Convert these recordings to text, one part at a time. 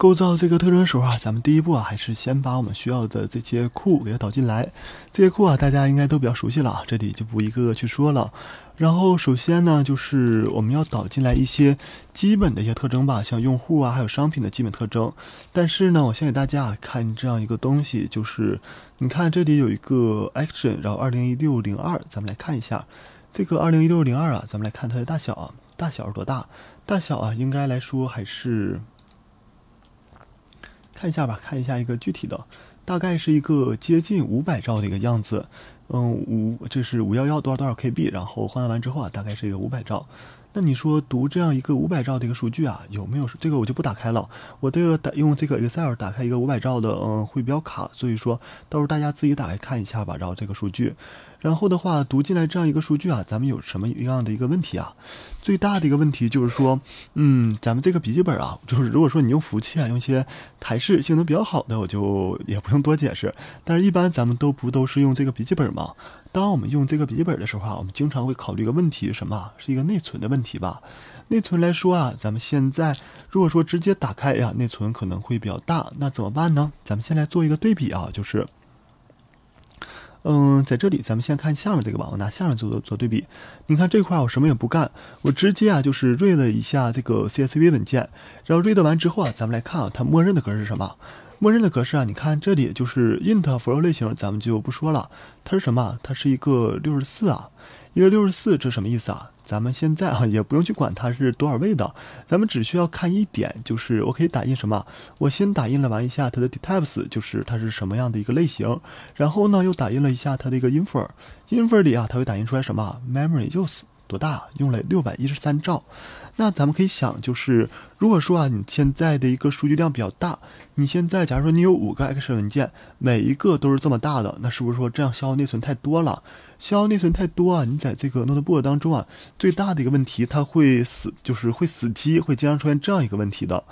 构造这个特征的时候啊，咱们第一步啊，还是先把我们需要的这些库给它导进来。这些库啊，大家应该都比较熟悉了，这里就不一个个去说了。然后首先呢，就是我们要导进来一些基本的一些特征吧，像用户啊，还有商品的基本特征。但是呢，我先给大家看这样一个东西，就是你看这里有一个 action，然后二零一六零二，咱们来看一下这个二零一六零二啊，咱们来看它的大小啊，大小是多大？大小啊，应该来说还是。看一下吧，看一下一个具体的，大概是一个接近五百兆的一个样子。嗯，五这是五幺幺多少多少 KB，然后换算完之后啊，大概是一个五百兆。那你说读这样一个五百兆的一个数据啊，有没有？这个我就不打开了。我这个打用这个 Excel 打开一个五百兆的，嗯，会比较卡。所以说，到时候大家自己打开看一下吧。然后这个数据。然后的话，读进来这样一个数据啊，咱们有什么样的一个问题啊？最大的一个问题就是说，嗯，咱们这个笔记本啊，就是如果说你用服务器啊，用一些台式性能比较好的，我就也不用多解释。但是，一般咱们都不都是用这个笔记本吗？当我们用这个笔记本的时候啊，我们经常会考虑一个问题什么？是一个内存的问题吧？内存来说啊，咱们现在如果说直接打开呀，内存可能会比较大，那怎么办呢？咱们先来做一个对比啊，就是。嗯，在这里，咱们先看下面这个吧。我拿下面做做做对比。你看这块，我什么也不干，我直接啊，就是 read 了一下这个 CSV 文件。然后 read 完之后啊，咱们来看啊，它默认的格式是什么？默认的格式啊，你看这里就是 int f l o w 类型，咱们就不说了。它是什么？它是一个六十四啊，一个六十四，这什么意思啊？咱们现在啊，也不用去管它是多少位的，咱们只需要看一点，就是我可以打印什么？我先打印了完一下它的 types，就是它是什么样的一个类型。然后呢，又打印了一下它的一个 info，info 里啊，它会打印出来什么？memory use 多大？用了六百一十三兆。那咱们可以想，就是如果说啊，你现在的一个数据量比较大，你现在假如说你有五个 X 文件，每一个都是这么大的，那是不是说这样消耗内存太多了？消耗内存太多啊，你在这个 NoteBook 当中啊，最大的一个问题，它会死，就是会死机会经常出现这样一个问题的。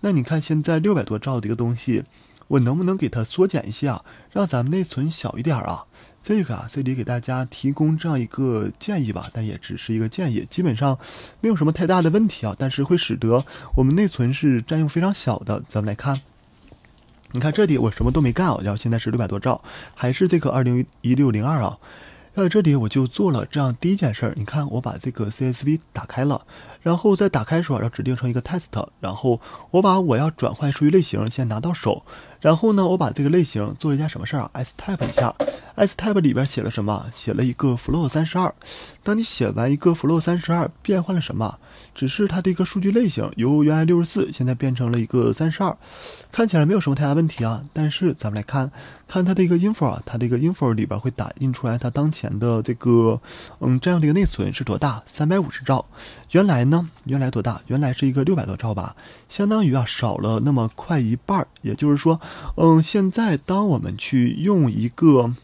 那你看现在六百多兆的一个东西，我能不能给它缩减一下，让咱们内存小一点啊？这个啊，这里给大家提供这样一个建议吧，但也只是一个建议，基本上没有什么太大的问题啊，但是会使得我们内存是占用非常小的。咱们来看，你看这里我什么都没干啊，然后现在是六百多兆，还是这个二零一六零二啊。那这里我就做了这样第一件事，你看我把这个 CSV 打开了。然后再打开的时候，要指定成一个 test。然后我把我要转换数据类型先拿到手。然后呢，我把这个类型做了一件什么事儿？s type 一下，s type 里边写了什么？写了一个 f l o w 三十二。当你写完一个 f l o w 三十二，变换了什么？只是它的一个数据类型由原来六十四现在变成了一个三十二，看起来没有什么太大问题啊。但是咱们来看看它的一个 info，它的一个 info 里边会打印出来它当前的这个嗯占用的一个内存是多大？三百五十兆。原来。那原来多大？原来是一个六百多兆吧，相当于啊少了那么快一半儿。也就是说，嗯，现在当我们去用一个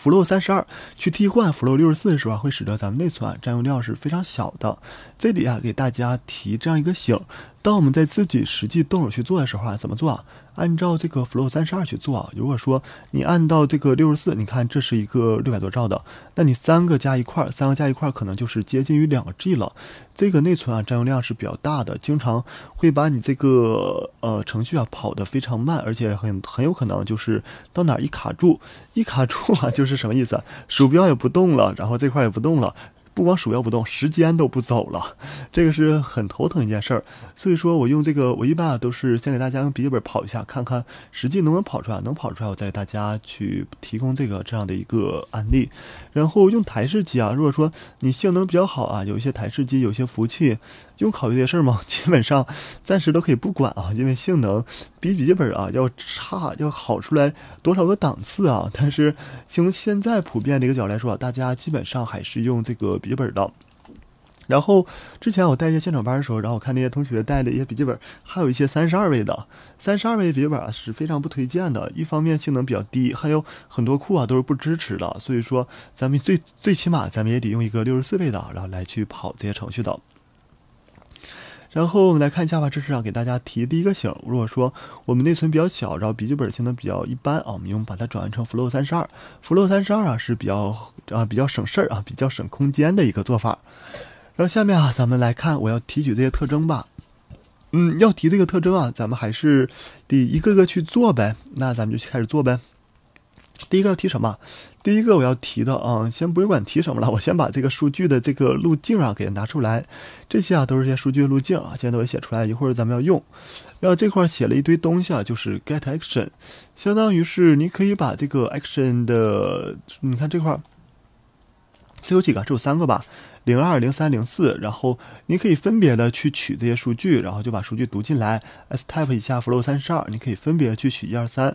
Flo 三十二去替换 Flo 六十四的时候啊，会使得咱们内存占用量是非常小的。这里啊，给大家提这样一个醒。当我们在自己实际动手去做的时候啊，怎么做啊？按照这个 flow 三十二去做啊。如果说你按照这个六十四，你看这是一个六百多兆的，那你三个加一块儿，三个加一块儿，可能就是接近于两个 G 了。这个内存啊，占用量是比较大的，经常会把你这个呃程序啊跑得非常慢，而且很很有可能就是到哪儿一卡住，一卡住啊，就是什么意思鼠标也不动了，然后这块也不动了。不光鼠标不动，时间都不走了，这个是很头疼一件事儿。所以说我用这个，我一般啊都是先给大家用笔记本跑一下，看看实际能不能跑出来，能跑出来我再给大家去提供这个这样的一个案例。然后用台式机啊，如果说你性能比较好啊，有一些台式机有些服务器。用考虑这些事儿吗？基本上，暂时都可以不管啊，因为性能比笔记本啊要差，要好出来多少个档次啊。但是，从现在普遍的一个角度来说，大家基本上还是用这个笔记本的。然后，之前我带一些现场班的时候，然后我看那些同学带的一些笔记本，还有一些三十二位的，三十二位笔记本啊是非常不推荐的。一方面性能比较低，还有很多库啊都是不支持的。所以说，咱们最最起码咱们也得用一个六十四位的，然后来去跑这些程序的。然后我们来看一下吧，这是啊给大家提第一个醒。如果说我们内存比较小，然后笔记本性能比较一般啊，我们用把它转换成 f l o w 三十二 f l o w 三十二啊是比较啊比较省事儿啊，比较省空间的一个做法。然后下面啊，咱们来看我要提取这些特征吧。嗯，要提这个特征啊，咱们还是得一个个去做呗。那咱们就开始做呗。第一个要提什么？第一个我要提的啊，先不用管提什么了，我先把这个数据的这个路径啊给它拿出来，这些啊都是些数据路径啊，现在都写出来，一会儿咱们要用。然后这块写了一堆东西啊，就是 get action，相当于是你可以把这个 action 的，你看这块儿，这有几个？这有三个吧，零二、零三、零四。然后你可以分别的去取这些数据，然后就把数据读进来。s type 以下 flow 三十二，你可以分别去取一二三。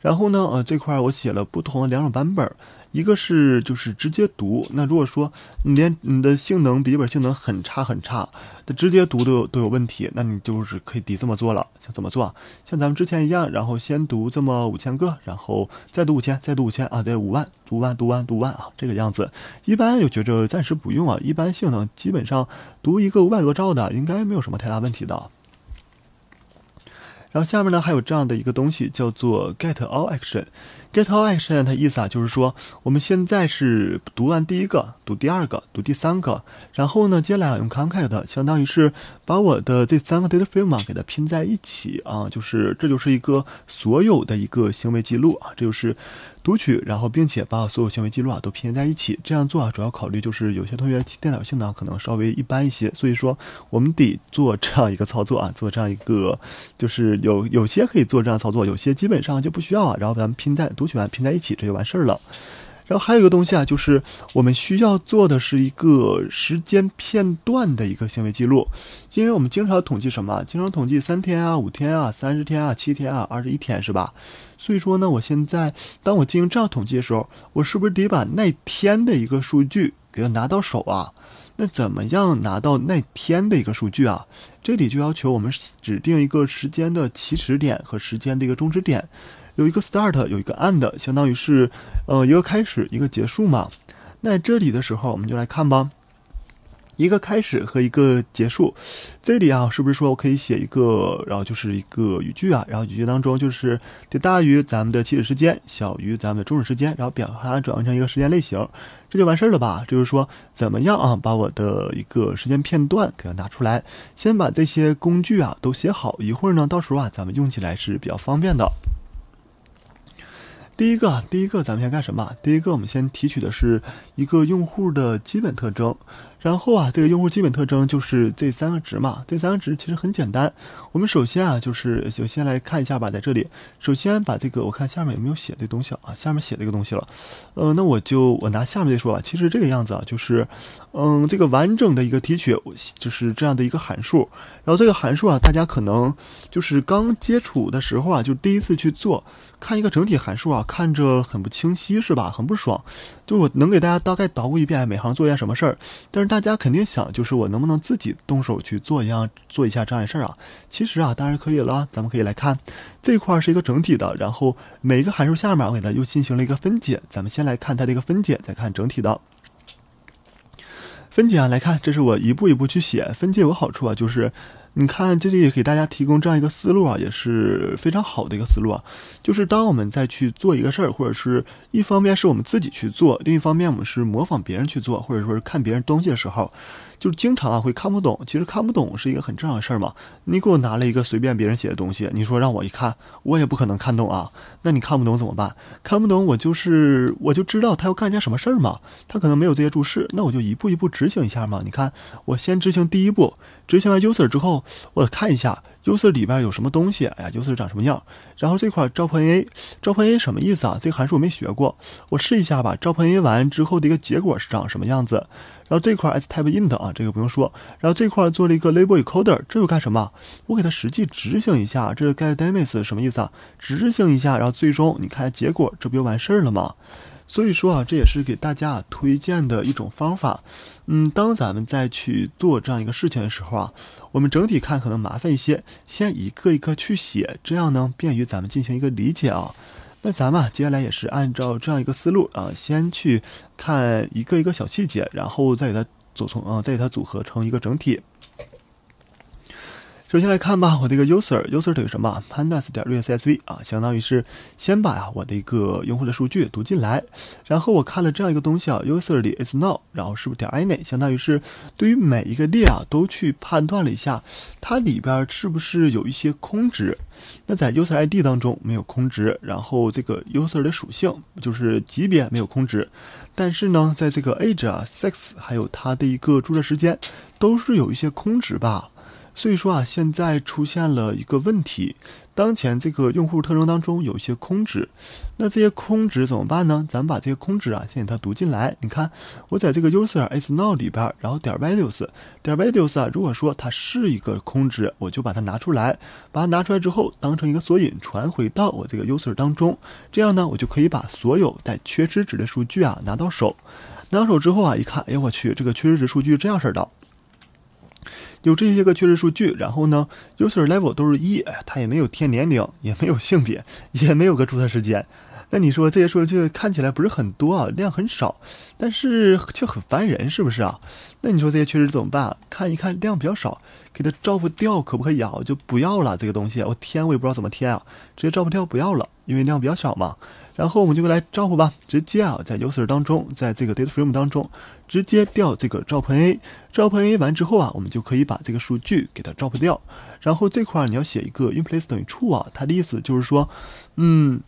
然后呢？呃，这块我写了不同的两种版本，一个是就是直接读。那如果说你连你的性能笔记本性能很差很差，它直接读都有都有问题，那你就是可以抵这么做了。像怎么做？像咱们之前一样，然后先读这么五千个，然后再读五千，再读五千啊，对，五万，读万，读万，读万啊，这个样子。一般有觉着暂时不用啊，一般性能基本上读一个五百多兆的应该没有什么太大问题的。然后下面呢还有这样的一个东西叫做 get all action，get all action 它意思啊就是说我们现在是读完第一个，读第二个，读第三个，然后呢接下来用 concat 相当于是把我的这三个 data frame 嘛给它拼在一起啊，就是这就是一个所有的一个行为记录啊，这就是。读取，然后并且把所有行为记录啊都拼在一起。这样做啊，主要考虑就是有些同学电脑性能可能稍微一般一些，所以说我们得做这样一个操作啊，做这样一个就是有有些可以做这样操作，有些基本上就不需要啊。然后咱们拼在读取完拼在一起，这就完事儿了。然后还有一个东西啊，就是我们需要做的是一个时间片段的一个行为记录，因为我们经常统计什么经常统计三天啊、五天啊、三十天啊、七天啊、二十一天是吧？所以说呢，我现在当我进行这样统计的时候，我是不是得把那天的一个数据给它拿到手啊？那怎么样拿到那天的一个数据啊？这里就要求我们指定一个时间的起始点和时间的一个终止点。有一个 start，有一个 end，相当于是，呃，一个开始，一个结束嘛。那这里的时候，我们就来看吧。一个开始和一个结束，这里啊，是不是说我可以写一个，然后就是一个语句啊，然后语句当中就是得大于咱们的起始时间，小于咱们的终止时间，然后表它转换成一个时间类型，这就完事儿了吧？就是说怎么样啊，把我的一个时间片段给它拿出来，先把这些工具啊都写好，一会儿呢，到时候啊，咱们用起来是比较方便的。第一个，第一个，咱们先干什么？第一个，我们先提取的是一个用户的基本特征。然后啊，这个用户基本特征就是这三个值嘛，这三个值其实很简单。我们首先啊，就是先来看一下吧，在这里，首先把这个我看下面有没有写这东西啊，下面写这个东西了。呃，那我就我拿下面再说吧，其实这个样子啊，就是，嗯，这个完整的一个提取就是这样的一个函数。然后这个函数啊，大家可能就是刚接触的时候啊，就第一次去做，看一个整体函数啊，看着很不清晰是吧？很不爽。就我能给大家大概捣鼓一遍每行做一件什么事儿，但是。大家肯定想，就是我能不能自己动手去做一样，做一下这样的事儿啊？其实啊，当然可以了。咱们可以来看，这块是一个整体的，然后每一个函数下面我给它又进行了一个分解。咱们先来看它的一个分解，再看整体的分解啊。来看，这是我一步一步去写分解，有好处啊，就是。你看，这里也给大家提供这样一个思路啊，也是非常好的一个思路啊。就是当我们再去做一个事儿，或者是一方面是我们自己去做，另一方面我们是模仿别人去做，或者说是看别人东西的时候，就是经常啊会看不懂。其实看不懂是一个很正常的事儿嘛。你给我拿了一个随便别人写的东西，你说让我一看，我也不可能看懂啊。那你看不懂怎么办？看不懂我就是我就知道他要干件什么事儿嘛。他可能没有这些注释，那我就一步一步执行一下嘛。你看，我先执行第一步，执行完 user 之后。我看一下 U s e r 里边有什么东西，哎呀，U s e r 长什么样？然后这块 J O P N A J O N A 什么意思啊？这个函数我没学过，我试一下吧。J O N A 完之后的一个结果是长什么样子？然后这块 S T y P E i N T 啊，这个不用说。然后这块做了一个 L A B e l E C O D E，r 这又干什么？我给它实际执行一下，这个 G e T D A M a g e 什么意思啊？执行一下，然后最终你看结果，这不就完事儿了吗？所以说啊，这也是给大家推荐的一种方法。嗯，当咱们再去做这样一个事情的时候啊，我们整体看可能麻烦一些，先一个一个去写，这样呢便于咱们进行一个理解啊。那咱们接下来也是按照这样一个思路啊，先去看一个一个小细节，然后再给它组成啊，再给它组合成一个整体。首先来看吧，我的一个 user，user 等于什么？pandas 点 csv 啊，相当于是先把我的一个用户的数据读进来，然后我看了这样一个东西啊，user 里 is n o w 然后是不是点 any？相当于是对于每一个列啊，都去判断了一下，它里边是不是有一些空值？那在 user ID 当中没有空值，然后这个 user 的属性就是级别没有空值，但是呢，在这个 age、sex 还有它的一个注册时间都是有一些空值吧。所以说啊，现在出现了一个问题，当前这个用户特征当中有一些空值，那这些空值怎么办呢？咱们把这些空值啊先给它读进来。你看，我在这个 user is n o w 里边，然后点 values，点 values 啊，如果说它是一个空值，我就把它拿出来，把它拿出来之后，当成一个索引传回到我这个 user 当中，这样呢，我就可以把所有带缺失值的数据啊拿到手，拿到手之后啊，一看，哎呦我去，这个缺失值数据这样式的。有这些个缺失数据，然后呢，u s e r level 都是一，哎，也没有填年龄，也没有性别，也没有个注册时间。那你说这些数据看起来不是很多啊，量很少，但是却很烦人，是不是啊？那你说这些缺失怎么办？看一看量比较少，给它照不掉，可不可以啊？就不要了这个东西，我填我也不知道怎么填啊，直接照不掉不要了，因为量比较少嘛。然后我们就来招呼吧，直接啊，在 user 当中，在这个 data frame 当中，直接调这个 d r o p a d r o p a 完之后啊，我们就可以把这个数据给它 drop 掉。然后这块儿你要写一个 inplace 等于 true 啊，它的意思就是说，嗯，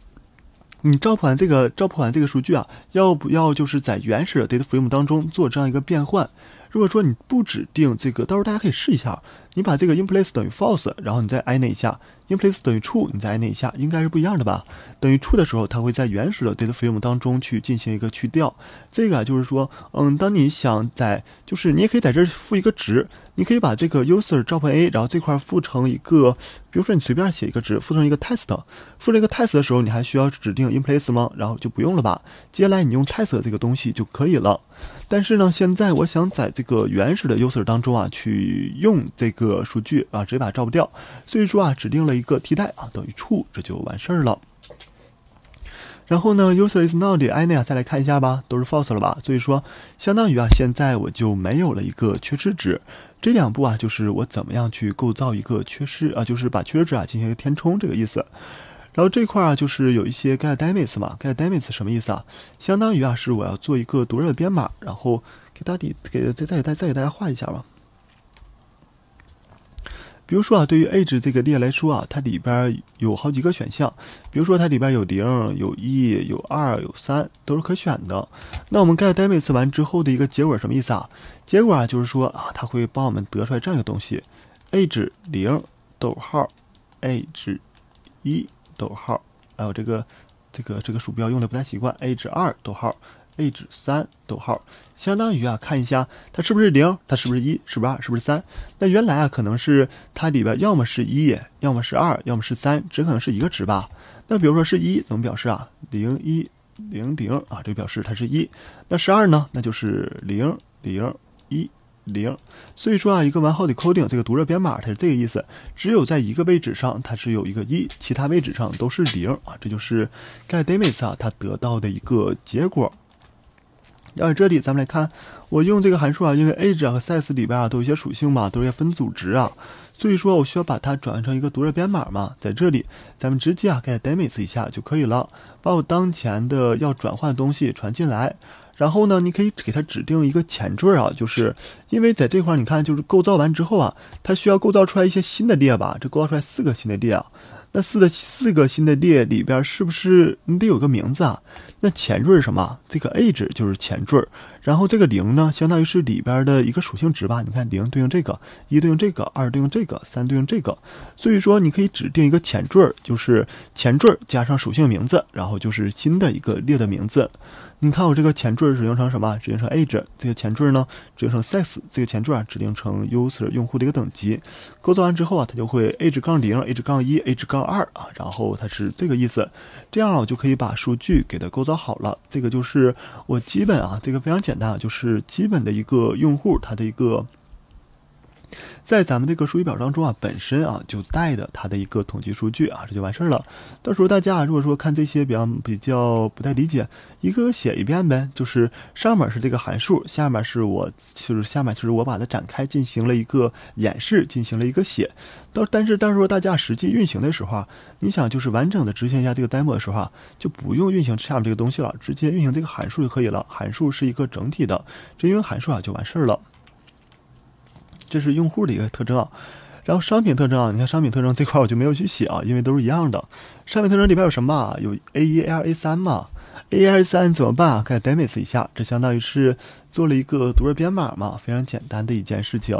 你 drop 完这个 drop 完这个数据啊，要不要就是在原始的 data frame 当中做这样一个变换？如果说你不指定这个，到时候大家可以试一下，你把这个 inplace 等于 false，然后你再挨那一下。inplace 等于 true，你再按那一下，应该是不一样的吧？等于 true 的时候，它会在原始的 data frame 当中去进行一个去掉。这个就是说，嗯，当你想在，就是你也可以在这赋一个值，你可以把这个 user d r a，然后这块赋成一个，比如说你随便写一个值，赋成一个 test。赋这个 test 的时候，你还需要指定 inplace 吗？然后就不用了吧？接下来你用 test 这个东西就可以了。但是呢，现在我想在这个原始的 user 当中啊，去用这个数据啊，直接把它照不掉。所以说啊，指定了。一个替代啊，等于处，这就完事儿了。然后呢，user is not any 啊，再来看一下吧，都是 false 了吧，所以说相当于啊，现在我就没有了一个缺失值。这两步啊，就是我怎么样去构造一个缺失啊，就是把缺失值啊进行一个填充这个意思。然后这块啊，就是有一些 get d a m e g s 嘛，get d a m e g s 什么意思啊？相当于啊是我要做一个独热编码，然后给大家给再再再再给大家画一下吧。比如说啊，对于 age 这个列来说啊，它里边有好几个选项，比如说它里边有零、有一、有二、有三，都是可选的。那我们 get d a m a g e 完之后的一个结果什么意思啊？结果啊就是说啊，它会帮我们得出来这样一个东西：age 零，逗号 age 一，逗号，哎我这个这个这个鼠标用的不太习惯，age 二，逗号。位置三，逗号，相当于啊，看一下它是不是零，它是不是一，是不是二，是不是三？那原来啊，可能是它里边要么是一，要么是二，要么是三，只可能是一个值吧？那比如说是一，怎么表示啊？零一零零啊，个表示它是一。那十二呢？那就是零零一零。所以说啊，一个完好的 coding，这个读着编码它是这个意思，只有在一个位置上它是有一个一，其他位置上都是零啊。这就是 getDamage 啊，它得到的一个结果。在这里，咱们来看，我用这个函数啊，因为 age 啊和 size 里边啊都有一些属性嘛，都是一些分组值啊，所以说，我需要把它转换成一个独热编码嘛。在这里，咱们直接啊，给它 d a m a g e s 一下就可以了，把我当前的要转换的东西传进来，然后呢，你可以给它指定一个前缀啊，就是因为在这块儿，你看就是构造完之后啊，它需要构造出来一些新的列吧，这构造出来四个新的列啊。那四的四个新的列里边，是不是你得有个名字啊？那前缀是什么？这个 age 就是前缀。然后这个零呢，相当于是里边的一个属性值吧。你看零对应这个，一对应这个，二对应这个，三对应这个。所以说你可以指定一个前缀儿，就是前缀儿加上属性名字，然后就是新的一个列的名字。你看我这个前缀儿指定成什么？指定成 age。这个前缀儿呢指定成 s e x 这个前缀儿指定成 user 用户的一个等级。构造完之后啊，它就会 age-0，age-1，age-2 啊，然后它是这个意思。这样我就可以把数据给它构造好了。这个就是我基本啊，这个非常简。简单啊，就是基本的一个用户，他的一个。在咱们这个数据表当中啊，本身啊就带的它的一个统计数据啊，这就完事儿了。到时候大家啊，如果说看这些比较比较不太理解，一个个写一遍呗。就是上面是这个函数，下面是我就是下面就是我把它展开进行了一个演示，进行了一个写。到但是到时候大家实际运行的时候啊，你想就是完整的执行一下这个 demo 的时候啊，就不用运行下面这个东西了，直接运行这个函数就可以了。函数是一个整体的，这因为函数啊就完事儿了。这是用户的一个特征啊，然后商品特征啊，你看商品特征这块我就没有去写啊，因为都是一样的。商品特征里边有什么？有 A 一、A 二、A 三嘛？A 二三怎么办？看 d e m i e 一下，这相当于是做了一个独热编码嘛，非常简单的一件事情。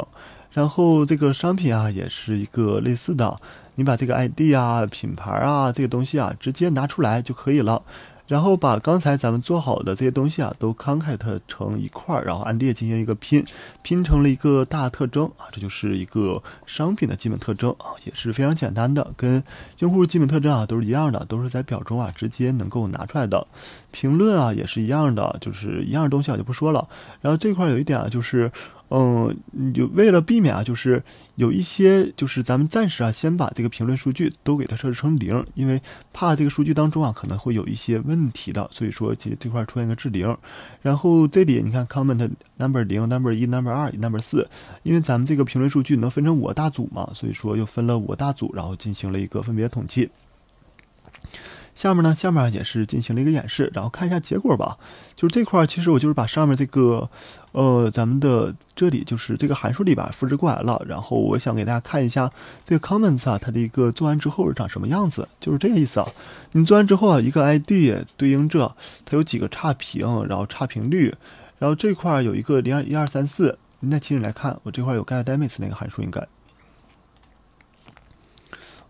然后这个商品啊，也是一个类似的，你把这个 ID 啊、品牌啊这个东西啊，直接拿出来就可以了。然后把刚才咱们做好的这些东西啊，都 concat 成一块儿，然后按列进行一个拼，拼成了一个大特征啊，这就是一个商品的基本特征啊，也是非常简单的，跟用户基本特征啊都是一样的，都是在表中啊直接能够拿出来的。评论啊也是一样的，就是一样的东西啊就不说了。然后这块儿有一点啊就是。嗯，就为了避免啊，就是有一些，就是咱们暂时啊，先把这个评论数据都给它设置成零，因为怕这个数据当中啊可能会有一些问题的，所以说这这块出现个置零。然后这里你看，comment number 零、number 一、number 二、number 四，因为咱们这个评论数据能分成五大组嘛，所以说又分了五大组，然后进行了一个分别统计。下面呢，下面也是进行了一个演示，然后看一下结果吧。就是这块，其实我就是把上面这个，呃，咱们的这里就是这个函数里边复制过来了。然后我想给大家看一下这个 comments 啊，它的一个做完之后是长什么样子，就是这个意思啊。你做完之后啊，一个 ID 对应着它有几个差评，然后差评率，然后这块有一个零二一二三四，那再请你来看，我这块有 get d a m m e n 那个函数应该。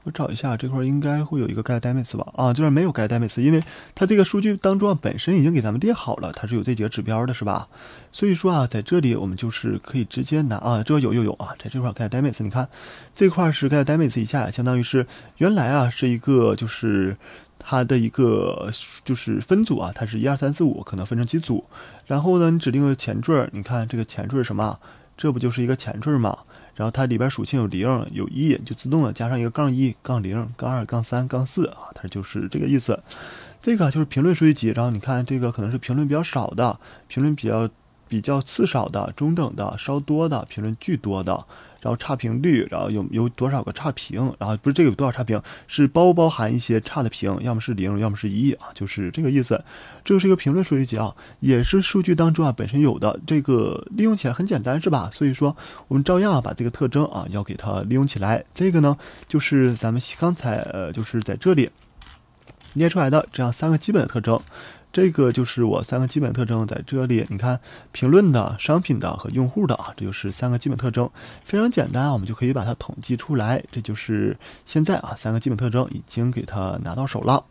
我找一下这块应该会有一个 get d a m a n e i s 吧？啊，这是没有 get d a m a n e i s 因为它这个数据当中啊本身已经给咱们列好了，它是有这几个指标的，是吧？所以说啊，在这里我们就是可以直接拿啊，这有又有啊，在这块 get d a m a n e i s 你看这块是 get d a m a n e i s 一下，相当于是原来啊是一个就是它的一个就是分组啊，它是一二三四五，可能分成几组，然后呢你指定个前缀，你看这个前缀什么？这不就是一个前缀吗？然后它里边属性有零有一，就自动的加上一个杠一杠零杠二杠三杠四啊，它就是这个意思。这个就是评论数据集。然后你看这个可能是评论比较少的，评论比较比较次少的、中等的、稍多的、评论巨多的。然后差评率，然后有有多少个差评，然后不是这个有多少差评，是包包含一些差的评，要么是零，要么是一啊，就是这个意思。这个是一个评论数据集啊，也是数据当中啊本身有的，这个利用起来很简单是吧？所以说我们照样把这个特征啊要给它利用起来。这个呢就是咱们刚才呃就是在这里列出来的这样三个基本特征。这个就是我三个基本特征，在这里你看评论的商品的和用户的啊，这就是三个基本特征，非常简单，我们就可以把它统计出来。这就是现在啊，三个基本特征已经给它拿到手了。